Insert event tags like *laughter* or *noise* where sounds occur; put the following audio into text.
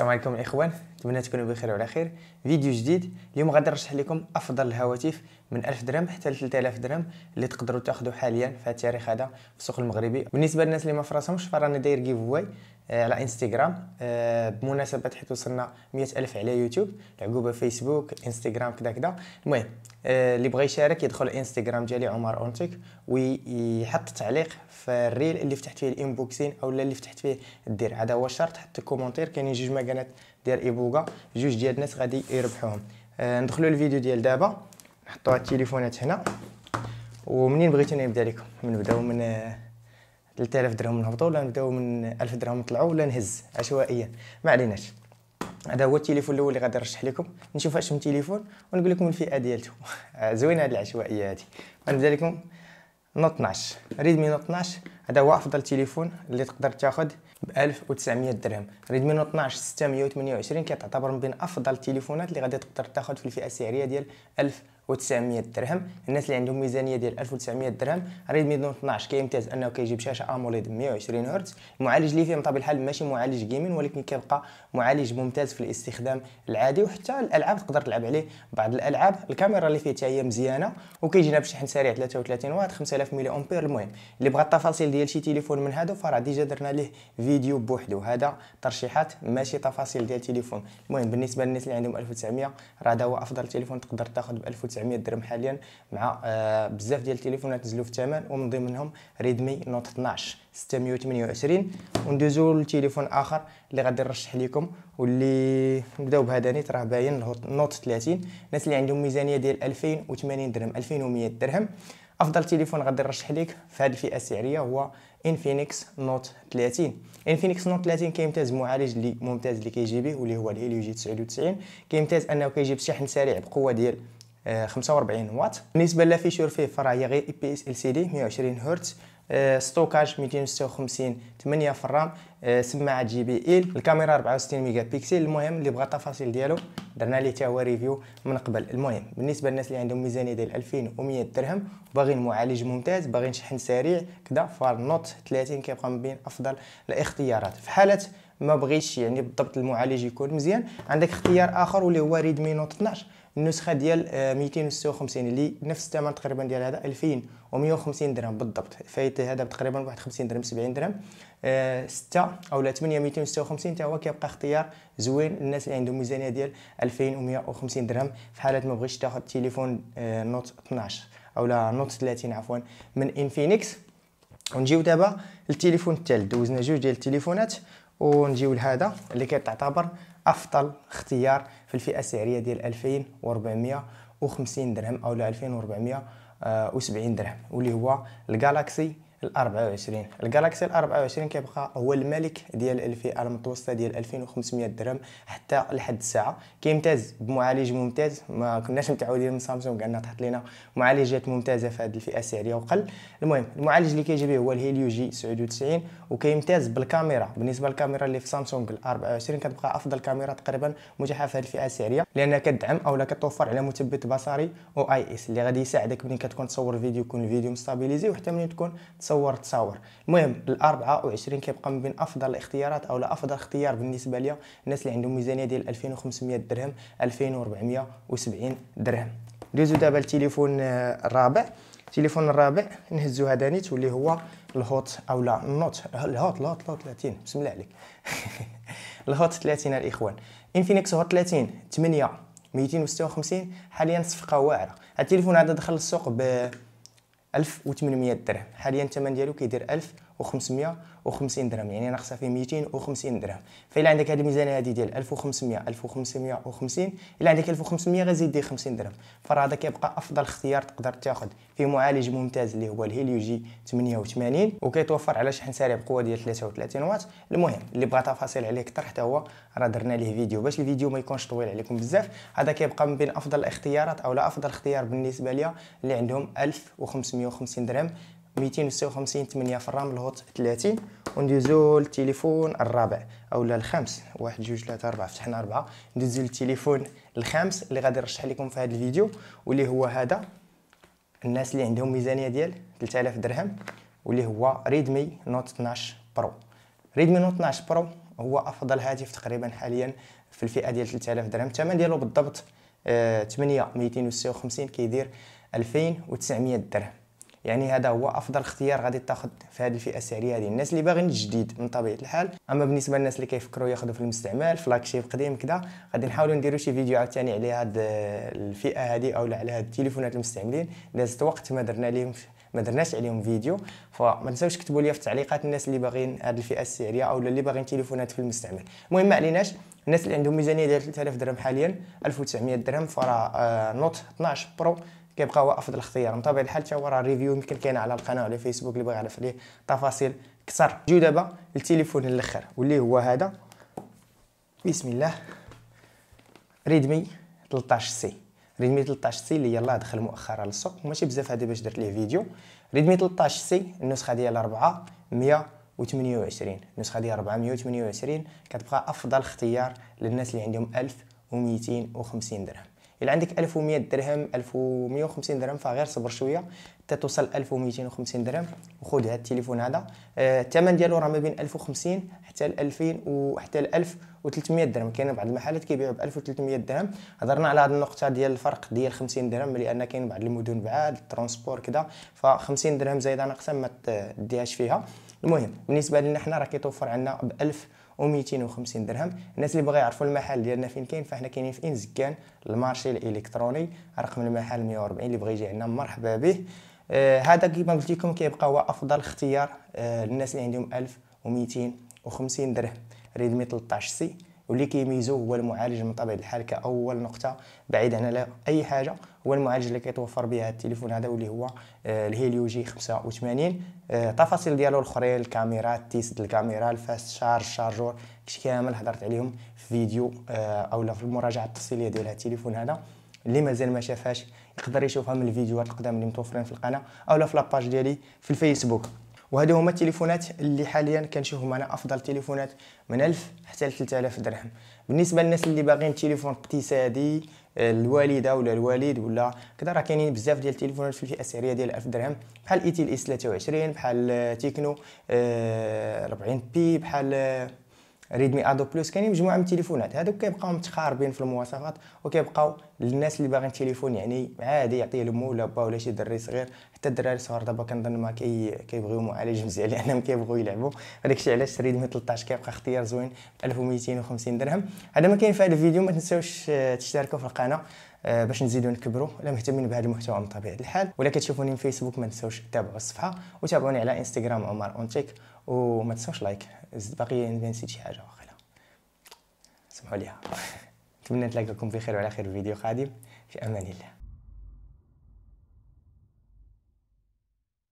السلام عليكم الاخوان نتمنى تكونوا بخير وعلى خير فيديو جديد اليوم غادي نرشح لكم افضل الهواتف من 1000 درهم حتى 3000 درهم اللي تقدروا تاخذوا حاليا في التاريخ هذا في السوق المغربي بالنسبه للناس اللي ما فراسهمش فراني داير جيف واي آه، على انستغرام آه، بمناسبه حيت وصلنا 100 الف على يوتيوب العقوبه فيسبوك انستغرام كذا كذا المهم آه، اللي بغى يشارك يدخل الانستغرام ديالي عمر اونتيك ويحط تعليق في الريل اللي فتحت فيه الانبوكسين او اللي فتحت فيه الدير هذا هو الشرط حط كومونتير كاينين جوج مكانات ديال ايبوغا جوج ديال الناس غادي يربحوهم ندخلوا الفيديو ديال دابا نحطوا التليفونات هنا ومنين بغيتوني نبدا لكم نبداو من, من 3000 درهم نهبطوا ولا نبداو من 1000 درهم نطلعوا ولا نهز عشوائيا ما عليناش هذا هو التليفون الاول اللي غادي نرشح لكم نشوف اش من تليفون ونقول لكم الفئه ديالته *laughs* زوينه هذه العشوائيه هذه غنبدا لكم نوت 12 ريدمي نوت 12 هذا هو افضل تليفون اللي تقدر تاخذ ب 1900 درهم ريدمي 12 628 كتعتبر من بين افضل التليفونات اللي غادي تقدر تاخذ في الفئه السعريه ديال 1900 درهم الناس اللي عندهم ميزانيه ديال 1900 درهم ريدمي نوت 12 كيمتاز انه كيجيب شاشه اموليد 120 هرتز المعالج اللي فيه بطبيعه الحال ماشي معالج جيمين ولكن كيبقى معالج ممتاز في الاستخدام العادي وحتى الالعاب تقدر تلعب عليه بعض الالعاب الكاميرا اللي فيه حتى هي مزيانه وكيجينا بشحن سريع 33 واط 5000 ملي امبير المهم اللي بغى التفاصيل ديال ديال شي تليفون من هادو فراه ديجا درنا ليه فيديو بوحدو هذا ترشيحات ماشي تفاصيل ديال تليفون المهم بالنسبه للناس اللي عندهم 1900 راه هذا هو افضل تليفون تقدر تاخذ ب 1900 درهم حاليا مع آه بزاف ديال التليفونات نزلوا في الثمن ومن ضمنهم ريدمي نوت 12 628 وندوزو لتليفون اخر اللي غادي نرشح لكم واللي نبداو بهذا نيت راه باين نوت 30 الناس اللي عندهم ميزانيه ديال 2080 درهم 2100 درهم افضل تليفون غادي نرشح لك في هذه الفئه السعريه هو انفينيكس نوت 30 انفينيكس نوت 30 كيمتاز بمعالج اللي ممتاز اللي كيجي به واللي هو الهيليو جي 99 كيمتاز انه كيجي بشحن سريع بقوه ديال 45 آه، واط بالنسبه للفيشور فيه فراه هي غير اي بي اس ال سي دي 120 هرتز ستوكاج 256 8 في الرام سماعه جي بي ال الكاميرا 64 ميجا بيكسل المهم اللي بغى التفاصيل ديالو درنا ليه حتى هو ريفيو من قبل المهم بالنسبه للناس اللي عندهم ميزانيه ديال 2100 درهم وباغيين معالج ممتاز باغيين شحن سريع كدا فالنوت 30 كيبقى من بين افضل الاختيارات في حاله ما بغيتش يعني بالضبط المعالج يكون مزيان عندك اختيار اخر واللي هو ريدمي نوت 12 النسخه ديال 256 آه، اللي نفس الثمن تقريبا ديال هذا 2150 درهم بالضبط فايت هذا تقريبا واحد 50 درهم 70 درهم 6 اولا 8 256 حتى هو كيبقى اختيار زوين الناس اللي عندهم ميزانيه ديال 2150 درهم في حاله ما بغيتش تاخذ تليفون آه، نوت 12 اولا نوت 30 عفوا من انفينكس ونجيو دابا للتليفون الثالث دوزنا جوج ديال التليفونات ونجيو لهذا اللي كتعتبر افضل اختيار في الفئه السعريه ديال 2450 درهم او 2470 درهم واللي هو الجالاكسي ال 24 الجالاكسي ال 24 كيبقى هو الملك ديال الفئه المتوسطه ديال 2500 درهم حتى لحد الساعه كيمتاز بمعالج ممتاز ما كناش متعودين من سامسونج انها تحط لنا معالجات ممتازه في هذه الفئه السعريه وقل المهم المعالج اللي كيجي به هو الهيليو جي 99 وكيمتاز بالكاميرا بالنسبه للكاميرا اللي في سامسونج ال 24 كتبقى افضل كاميرا تقريبا متاحه في هذه الفئه السعريه لانها كتدعم لا كتوفر على مثبت بصري او اي اس اللي غادي يساعدك ملي كتكون تصور فيديو يكون الفيديو مستابيليزي وحتى ملي تكون تصور تصاور المهم ال 24 كيبقى من بين افضل الاختيارات او افضل اختيار بالنسبه ليا الناس اللي عندهم ميزانيه ديال 2500 درهم 2470 درهم ندوزو دابا التليفون آه، الرابع التليفون الرابع نهزو هذا نيت واللي هو الهوت او لا النوت الهوت الهوت الهوت 30 بسم الله عليك *laughs* الهوت 30 الاخوان انفينكس هوت 30 8 256 حاليا صفقه واعره التليفون هذا دخل السوق ب 1800 درهم حاليا الثمن ديالو كيدير 1000 و550 درهم يعني ناقصه فيه 250 درهم فإلا عندك هذه الميزانيه هذه ديال 1500 1550 الا عندك 1500 غزيد دير 50 درهم فراه هذا كيبقى افضل اختيار تقدر تاخذ في معالج ممتاز اللي هو الهيليو جي 88 وكيتوفر على شحن سريع بقوه ديال 33 واط المهم اللي بغى تفاصيل عليه اكثر حتى هو راه درنا ليه فيديو باش الفيديو ما يكونش طويل عليكم بزاف هذا كيبقى من بين افضل الاختيارات او لا افضل اختيار بالنسبه ليا اللي عندهم 1550 درهم 256 8 في الرام الهوت 30 وندوزو للتليفون الرابع اولا الخامس 1 2 3 4 فتحنا 4 ندوزو للتليفون الخامس اللي غادي نرشح لكم في هذا الفيديو واللي هو هذا الناس اللي عندهم ميزانية ديال 3000 درهم واللي هو ريدمي نوت 12 برو ريدمي نوت 12 برو هو افضل هاتف تقريبا حاليا في الفئه ديال 3000 درهم الثمن ديالو بالضبط 8 آه، 256 كيدير 2900 درهم يعني هذا هو افضل اختيار غادي تاخذ في هذه الفئه السعريه هذه الناس اللي باغين الجديد من طبيعه الحال اما بالنسبه للناس اللي كيفكروا ياخذوا في المستعمل فلاكشيب قديم كذا غادي نحاولوا نديروا شي فيديو عاوتاني على هاد آه، الفئه هذه او على هاد التليفونات المستعملين دازت وقت ما درنا لهم ما درناش عليهم فيديو فما تنساوش تكتبوا لي في التعليقات الناس اللي باغين هاد الفئه السعريه او اللي باغين تليفونات في المستعمل المهم ما عليناش الناس اللي عندهم ميزانيه ديال 3000 درهم حاليا 1900 درهم فراه آه، نوت 12 برو كيبقى هو افضل اختيار من طبيعه الحال حتى ريفيو يمكن كاين على القناه على فيسبوك اللي بغى يعرف عليه تفاصيل اكثر جو دابا التليفون الاخر واللي هو هذا بسم الله ريدمي 13 سي ريدمي 13 سي اللي يلا دخل مؤخرا للسوق ماشي بزاف هذا باش درت ليه فيديو ريدمي 13 سي النسخه ديال 4 128 النسخه ديال 428 كتبقى افضل اختيار للناس اللي عندهم 1250 درهم الا عندك 1100 درهم 1150 درهم فغير صبر شويه حتى توصل 1250 درهم وخذ هذا التليفون هذا آه، الثمن ديالو راه ما بين 1050 حتى ل 2000 وحتى ل 1300 درهم كاين بعض المحلات كيبيعوا ب 1300 درهم هضرنا على هذه النقطه ديال الفرق ديال 50 درهم لان كاين بعض المدن بعاد الترونسبور كذا ف 50 درهم زايده ناقصه ما تديهاش فيها المهم بالنسبه لنا حنا راه كيتوفر عندنا ب 1000 و250 درهم الناس اللي بغى يعرفوا المحل ديالنا فين كاين فاحنا كاينين في انزكان المارشي الالكتروني رقم المحل 140 اللي بغى يجي عندنا مرحبا به آه هذا كما قلت لكم كيبقى هو افضل اختيار آه للناس اللي عندهم 1250 درهم ريدمي 13 سي واللي كيميزو هو المعالج من طبيعه الحال كاول نقطه بعيد على اي حاجه هو المعالج اللي كيتوفر به هذا التليفون هذا واللي هو الهيليو جي 85 تفاصيل ديالو الاخرين الكاميرا التيست الكاميرا الفاست شارج شارجور كشي كامل هضرت عليهم في فيديو آه، اولا في المراجعه التفصيليه ديال هذا التليفون هذا اللي مازال ما شافهاش يقدر يشوفها من الفيديوهات القدام اللي متوفرين في القناه اولا في لاباج ديالي في الفيسبوك وهذو هما التليفونات اللي حاليا كنشوفهم انا افضل تليفونات من 1000 حتى ل 3000 درهم بالنسبه للناس اللي باغيين تليفون اقتصادي الوالده ولا الوالد ولا كذا راه كاينين بزاف ديال التليفونات في الفئه السعريه ديال 1000 درهم بحال اي تي 23 بحال آه، تيكنو 40 آه، بي بحال ريدمي ادو بلس كاينين مجموعه من التليفونات هذوك كيبقاو متقاربين في المواصفات وكيبقاو للناس اللي باغيين تليفون يعني عادي يعطيه لمو ولا با ولا شي دري صغير حتى الدراري الصغار دابا كنظن ما كي كيبغيو معالج مزيان *laughs* لانهم كيبغيو يلعبوا هذاك الشيء علاش ريدمي 13 كيبقى اختيار زوين 1250 درهم هذا ما كاين في هذا الفيديو ما تنساوش آه، تشتركوا في القناه آه، باش نزيدو نكبروا الا مهتمين بهذا المحتوى من طبيعه الحال ولا كتشوفوني في فيسبوك ما تنساوش تابعوا الصفحه وتابعوني على انستغرام عمر اونتيك وما تنساوش لايك زد باقي نسيت شي حاجه واخا سمحوا ليها *laughs* نتمنى نتلاقاكم بخير وعلى خير في فيديو قادم في امان الله